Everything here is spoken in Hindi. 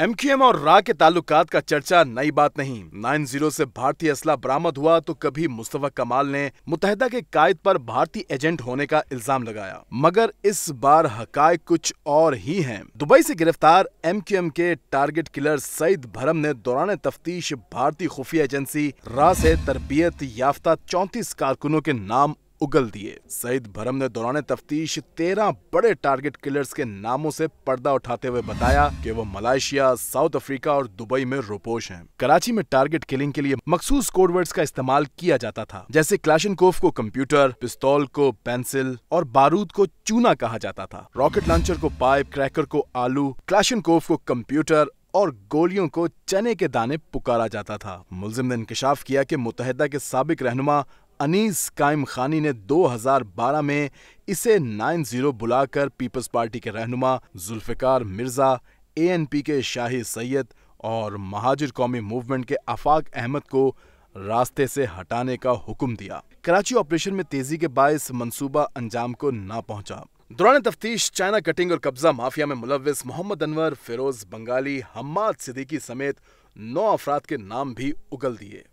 एमक्यूएम और रा के ताल्लुकात का चर्चा नई बात नहीं नाइन जीरो से भारतीय असला बरामद हुआ तो कभी मुस्तफा कमाल ने मुतहदा के कायद पर भारतीय एजेंट होने का इल्जाम लगाया मगर इस बार हकाय कुछ और ही हैं। दुबई से गिरफ्तार एम के टारगेट किलर सईद भरम ने दौरान तफ्तीश भारतीय खुफिया एजेंसी रा से तरबियत याफ्ता चौंतीस कारकुनों के नाम उगल दिए सईद भरम ने दौरान तफ्तीश तेरह बड़े टारगेट किलर्स के नामों से पर्दा उठाते हुए बताया कि वो मलाशिया साउथ अफ्रीका और दुबई में रोपोश हैं। कराची में टारगेट किलिंग के लिए मखसूस कोडवर्ड्स का इस्तेमाल किया जाता था जैसे क्लाशन को कंप्यूटर पिस्तौल को पेंसिल और बारूद को चूना कहा जाता था रॉकेट लॉन्चर को पाइप क्रैकर को आलू क्लाशन को कंप्यूटर और गोलियों को चने के दाने पुकारा जाता था मुलजिम ने इंकशाफ किया कि मुतहदा के सबक रहनुमा अनीस कायम खानी ने 2012 में इसे 90 बुलाकर पीपल्स पार्टी के रहनुमा जुल्फ़िकार मिर्ज़ा एएनपी के शाही सैयद और महाजिर कौमी मूवमेंट के आफाक अहमद को रास्ते से हटाने का हुक्म दिया कराची ऑपरेशन में तेजी के बायस मंसूबा अंजाम को ना पहुंचा दौरान तफ्तीश चाइना कटिंग और कब्जा माफिया में मुलविस मोहम्मद अनवर फिरोज बंगाली हम्माद सिद्दीकी समेत नौ अफराद के नाम भी उगल दिए